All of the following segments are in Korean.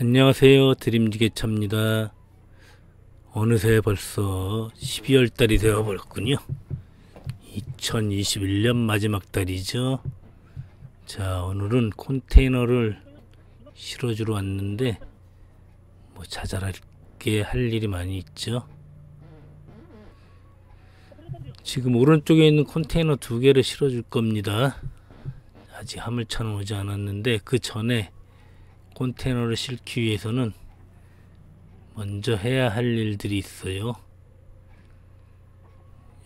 안녕하세요 드림지게차입니다 어느새 벌써 12월달이 되어버렸군요 2021년 마지막 달이죠 자 오늘은 컨테이너를 실어주러 왔는데 뭐 자잘하게 할 일이 많이 있죠 지금 오른쪽에 있는 컨테이너 두 개를 실어줄 겁니다 아직 화물차는 오지 않았는데 그 전에 컨테너를 싣기 위해서는 먼저 해야 할 일들이 있어요.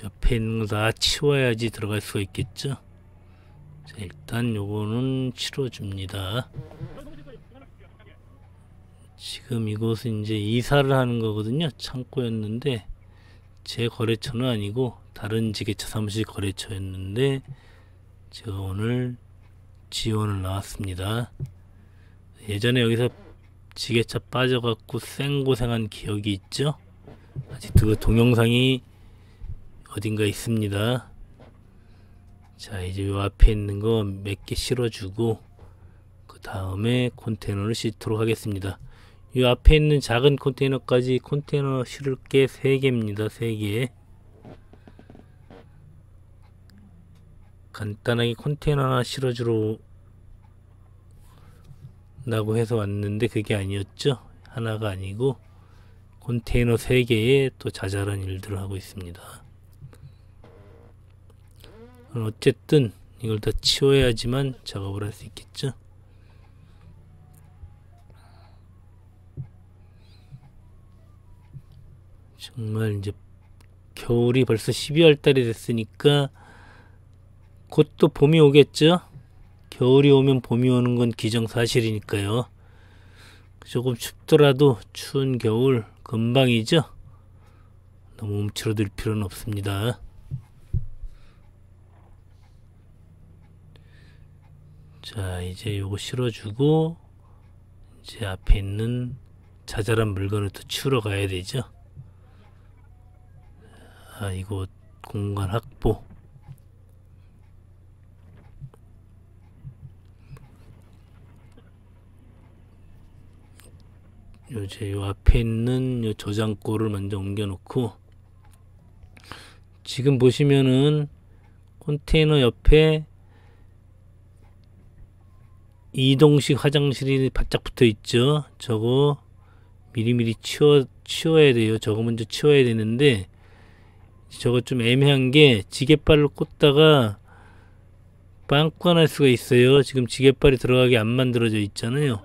옆에 있는 거 다 치워야지 들어갈 수가 있겠죠? 자, 일단 요거는 치워줍니다. 지금 이곳은 이제 이사를 하는 거거든요. 창고였는데 제 거래처는 아니고 다른 지게차 사무실 거래처였는데 제가 오늘 지원을 나왔습니다. 예전에 여기서 지게차 빠져갖고 생고생한 기억이 있죠? 아직도 그 동영상이 어딘가 있습니다. 자 이제 요 앞에 있는 거 몇 개 실어주고 그 다음에 컨테이너를 싣도록 하겠습니다. 이 앞에 있는 작은 컨테이너까지 컨테이너 실을 게 3개입니다. 3개 간단하게 컨테이너 하나 실어주러 라고 해서 왔는데 그게 아니었죠. 하나가 아니고 컨테이너 3개에 또 자잘한 일들을 하고 있습니다. 어쨌든 이걸 다 치워야지만 작업을 할 수 있겠죠. 정말 이제 겨울이 벌써 12월 달이 됐으니까 곧 또 봄이 오겠죠? 겨울이 오면 봄이 오는 건 기정사실이니까요. 조금 춥더라도 추운 겨울 금방이죠? 너무 움츠러들 필요는 없습니다. 자 이제 요거 실어주고 이제 앞에 있는 자잘한 물건을 또 치우러 가야 되죠. 아 이거 공간 확보 요제 요 앞에 있는 요 저장고를 먼저 옮겨놓고 지금 보시면은 컨테이너 옆에 이동식 화장실이 바짝 붙어 있죠. 저거 미리미리 치워 치워야 돼요. 저거 먼저 치워야 되는데 저거 좀 애매한 게 지게발로 꽂다가 빵꾸가 날 수가 있어요. 지금 지게발이 들어가게 안 만들어져 있잖아요.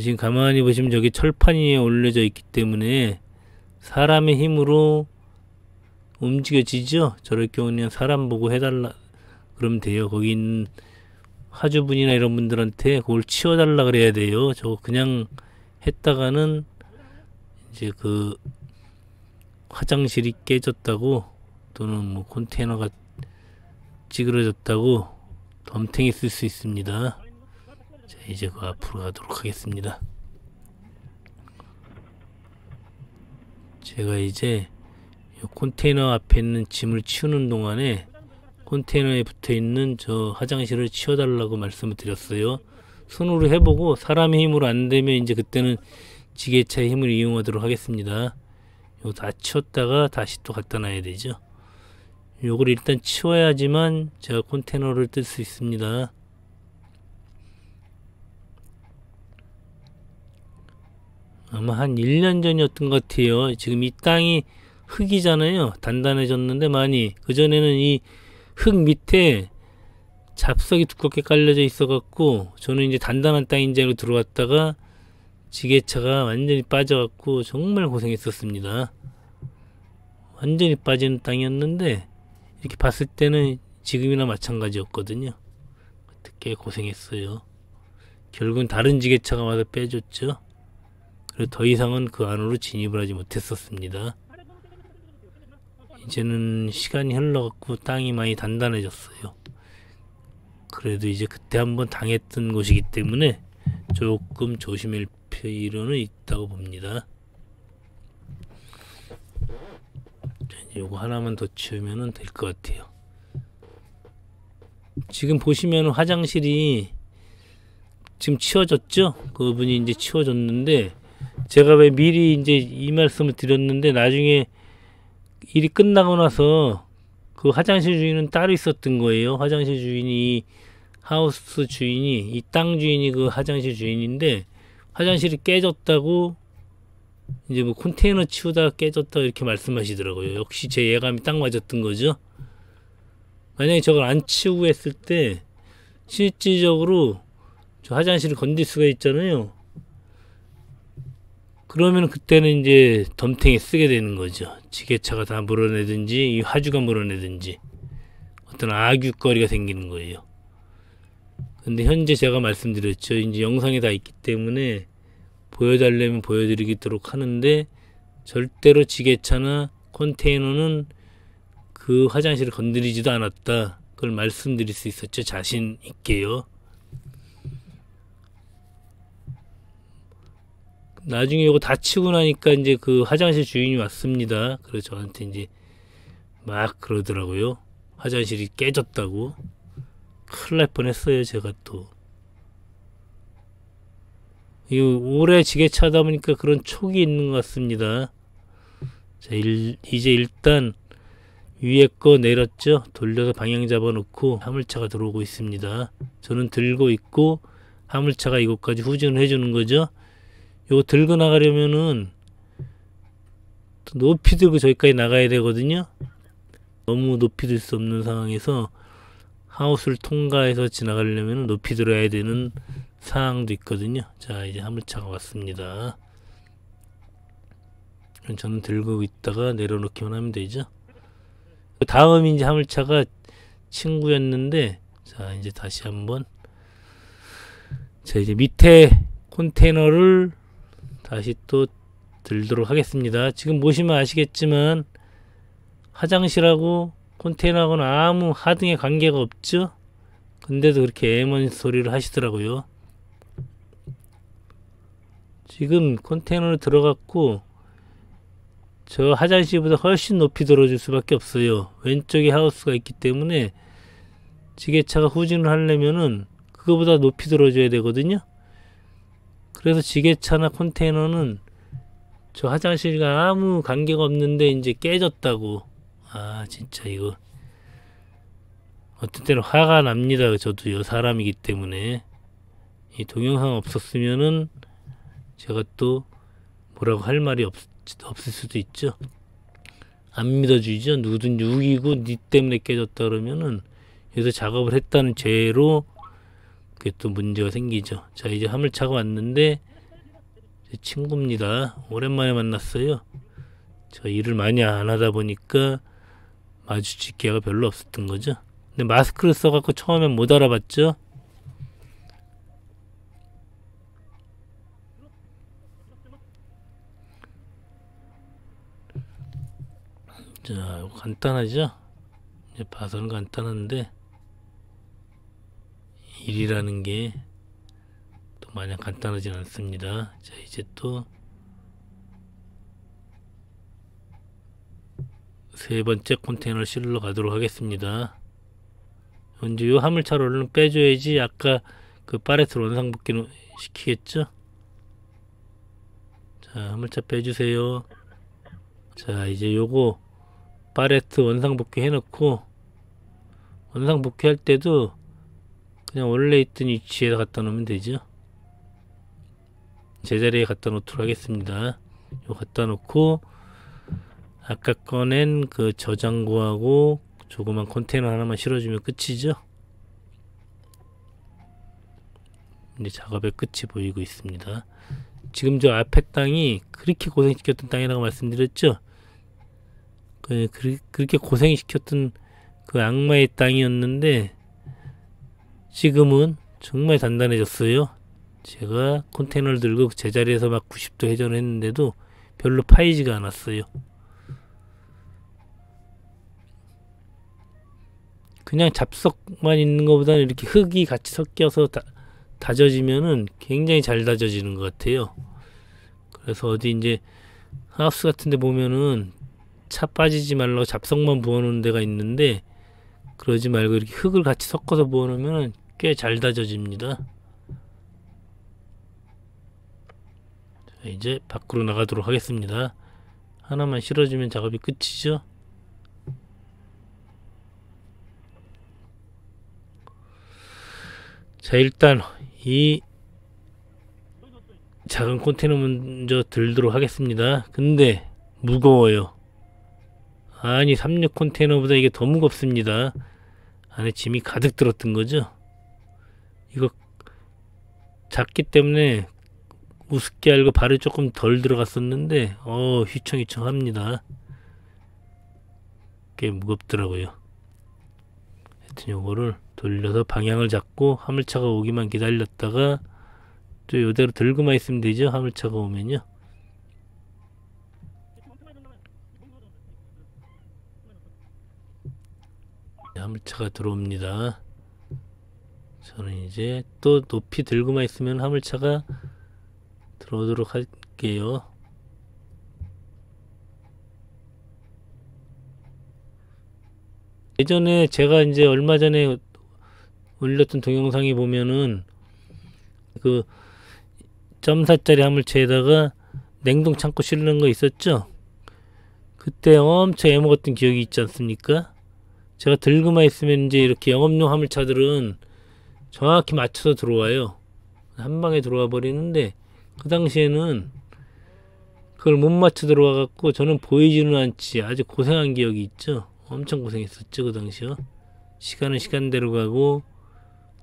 지금 가만히 보시면 저기 철판 위에 올려져 있기 때문에 사람의 힘으로 움직여지죠? 저럴 경우 그냥 사람 보고 해달라 그러면 돼요. 거긴있 하주분이나 이런 분들한테 그걸 치워달라 그래야 돼요. 저거 그냥 했다가는 이제 그 화장실이 깨졌다고 또는 뭐 컨테이너가 찌그러졌다고 덤탱이 쓸 수 있습니다. 자, 이제 그 앞으로 가도록 하겠습니다. 제가 이제 컨테이너 앞에 있는 짐을 치우는 동안에 컨테이너에 붙어있는 저 화장실을 치워달라고 말씀을 드렸어요. 손으로 해보고 사람의 힘으로 안되면 이제 그때는 지게차의 힘을 이용하도록 하겠습니다. 이거 다 치웠다가 다시 또 갖다 놔야 되죠. 요걸 일단 치워야지만 제가 컨테이너를 뜰 수 있습니다. 아마 한 1년 전이었던 것 같아요. 지금 이 땅이 흙이잖아요. 단단해졌는데 많이. 그전에는 이 흙 밑에 잡석이 두껍게 깔려져 있어갖고 저는 이제 단단한 땅인 알고 들어왔다가 지게차가 완전히 빠져갖고 정말 고생했었습니다. 완전히 빠지는 땅이었는데 이렇게 봤을 때는 지금이나 마찬가지였거든요. 어떻게 고생했어요. 결국은 다른 지게차가 와서 빼줬죠. 그리고 더 이상은 그 안으로 진입을 하지 못했었습니다. 이제는 시간이 흘러갔고 땅이 많이 단단해졌어요. 그래도 이제 그때 한번 당했던 곳이기 때문에 조금 조심할 필요는 있다고 봅니다. 요거 하나만 더 치우면 될 것 같아요. 지금 보시면 화장실이 지금 치워졌죠? 그분이 이제 치워졌는데 제가 왜 미리 이제 이 말씀을 드렸는데 나중에 일이 끝나고 나서 그 화장실 주인은 따로 있었던 거예요. 화장실 주인이 하우스 주인이 이 땅 주인이 그 화장실 주인인데 화장실이 깨졌다고 이제 뭐 컨테이너 치우다 가 깨졌다 이렇게 말씀하시더라고요. 역시 제 예감이 딱 맞았던 거죠. 만약에 저걸 안 치우고 했을 때 실질적으로 저 화장실을 건들 수가 있잖아요. 그러면 그때는 이제 덤탱이 쓰게 되는 거죠. 지게차가 다 물어내든지 이 화주가 물어내든지 어떤 아귀거리가 생기는 거예요. 근데 현재 제가 말씀드렸죠. 이제 영상에 다 있기 때문에 보여달라면 보여드리도록 하는데 절대로 지게차나 컨테이너는 그 화장실을 건드리지도 않았다. 그걸 말씀드릴 수 있었죠. 자신 있게요. 나중에 이거 다치고 나니까 이제 그 화장실 주인이 왔습니다. 그래서 저한테 이제 막 그러더라고요. 화장실이 깨졌다고. 큰일 날 뻔했어요. 제가 또. 이 오래 지게차 다 보니까 그런 촉이 있는 것 같습니다. 자, 일, 이제 일단 위에 거 내렸죠. 돌려서 방향 잡아놓고 화물차가 들어오고 있습니다. 저는 들고 있고 화물차가 이곳까지 후진을 해주는 거죠. 요거 들고 나가려면은 높이 들고 그 저기까지 나가야 되거든요. 너무 높이 들 수 없는 상황에서 하우스를 통과해서 지나가려면 높이 들어야 되는 상황도 있거든요. 자 이제 화물차가 왔습니다. 저는 들고 있다가 내려놓기만 하면 되죠. 그 다음 이제 화물차가 친구였는데 자 이제 다시 한번 자 이제 밑에 컨테이너를 다시 또 들도록 하겠습니다. 지금 보시면 아시겠지만 화장실하고 콘테이너하고는 아무 하등의 관계가 없죠? 근데도 그렇게 애먼 소리를 하시더라고요. 지금 콘테이너로 들어갔고 저 화장실보다 훨씬 높이 들어줄 수밖에 없어요. 왼쪽에 하우스가 있기 때문에 지게차가 후진을 하려면은 그거보다 높이 들어줘야 되거든요. 그래서 지게차나 컨테이너는 저 화장실과 아무 관계가 없는데 이제 깨졌다고 아 진짜 이거 어떤 때는 화가 납니다 저도요 사람이기 때문에 이 동영상 없었으면은 제가 또 뭐라고 할 말이 없, 없을 수도 있죠 안 믿어주죠 누구든 6이고 니 때문에 깨졌다 그러면은 여기서 작업을 했다는 죄로 그게 또 문제가 생기죠. 자 이제 화물차가 왔는데 제 친구입니다. 오랜만에 만났어요. 제 일을 많이 안 하다 보니까 마주칠 기회가 별로 없었던 거죠. 근데 마스크를 써갖고 처음엔 못 알아봤죠. 자, 간단하죠? 이제 봐서는 간단한데 일이라는 게또 마냥 간단하진 않습니다. 자, 이제 또 세 번째 컨테이너를 실러 가도록 하겠습니다. 먼저 요 화물차로는 빼줘야지 아까 그파레트 원상복귀는 시키겠죠? 자, 화물차 빼주세요. 자, 이제 요거 파레트 원상복귀 해놓고 원상복귀할 때도 그냥 원래 있던 위치에 갖다 놓으면 되죠 제자리에 갖다 놓도록 하겠습니다 요 갖다 놓고 아까 꺼낸 그 저장고하고 조그만 컨테이너 하나만 실어주면 끝이죠 이제 작업의 끝이 보이고 있습니다 지금 저 앞에 땅이 그렇게 고생시켰던 땅이라고 말씀드렸죠 그, 그, 그렇게 고생시켰던 그 악마의 땅이었는데 지금은 정말 단단해졌어요. 제가 컨테이너를 들고 제자리에서 막 90도 회전 했는데도 별로 파이지가 않았어요. 그냥 잡석만 있는 것보다는 이렇게 흙이 같이 섞여서 다, 다져지면은 굉장히 잘 다져지는 것 같아요. 그래서 어디 이제 하우스 같은 데 보면은 차 빠지지 말라고 잡석만 부어놓은 데가 있는데 그러지 말고 이렇게 흙을 같이 섞어서 부어놓으면 꽤잘 다져집니다. 자, 이제 밖으로 나가도록 하겠습니다. 하나만 실어주면 작업이 끝이죠. 자 일단 이 작은 콘테너 먼저 들도록 하겠습니다. 근데 무거워요. 아니 36콘테너보다 이게 더 무겁습니다. 안에 짐이 가득 들었던 거죠. 이거 작기 때문에 우습게 알고 발이 조금 덜 들어갔었는데 어 휘청휘청 합니다 꽤 무겁더라고요 하여튼 요거를 돌려서 방향을 잡고 화물차가 오기만 기다렸다가 또 요대로 들고만 있으면 되죠 화물차가 오면요 네, 화물차가 들어옵니다 저는 이제 또 높이 들고만 있으면 화물차가 들어오도록 할게요. 예전에 제가 이제 얼마 전에 올렸던 동영상에 보면은 그 점사짜리 화물차에다가 냉동 창고 실는 거 있었죠? 그때 엄청 애먹었던 기억이 있지 않습니까? 제가 들고만 있으면 이제 이렇게 영업용 화물차들은 정확히 맞춰서 들어와요. 한 방에 들어와 버리는데 그 당시에는 그걸 못 맞춰 들어와 갖고 저는 보이지는 않지 아주 고생한 기억이 있죠. 엄청 고생했었죠 그 당시요. 시간은 시간대로 가고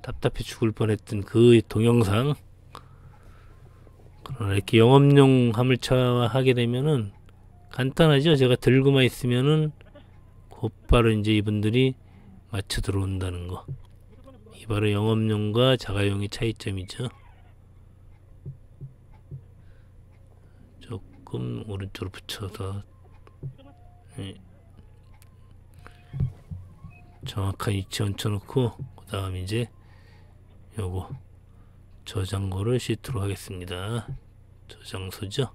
답답해 죽을 뻔했던 그 동영상. 그러나 이렇게 영업용 화물차 하게 되면은 간단하죠. 제가 들고만 있으면은 곧바로 이제 이분들이 맞춰 들어온다는 거. 바로 영업용과 자가용의 차이점이죠. 조금 오른쪽으로 붙여서 네. 예. 정확한 위치 얹혀놓고 그 다음 이제 요거 저장고를 시트로 하겠습니다. 저장소죠.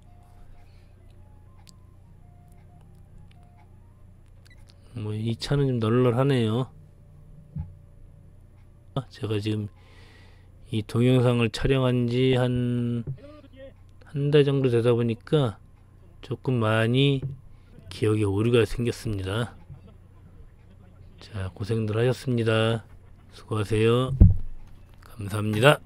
뭐 이 차는 좀 널널하네요. 제가 지금 이 동영상을 촬영한 지한 한 달 정도 되다 보니까 조금 많이 기억에 오류가 생겼습니다. 자, 고생들 하셨습니다. 수고하세요. 감사합니다.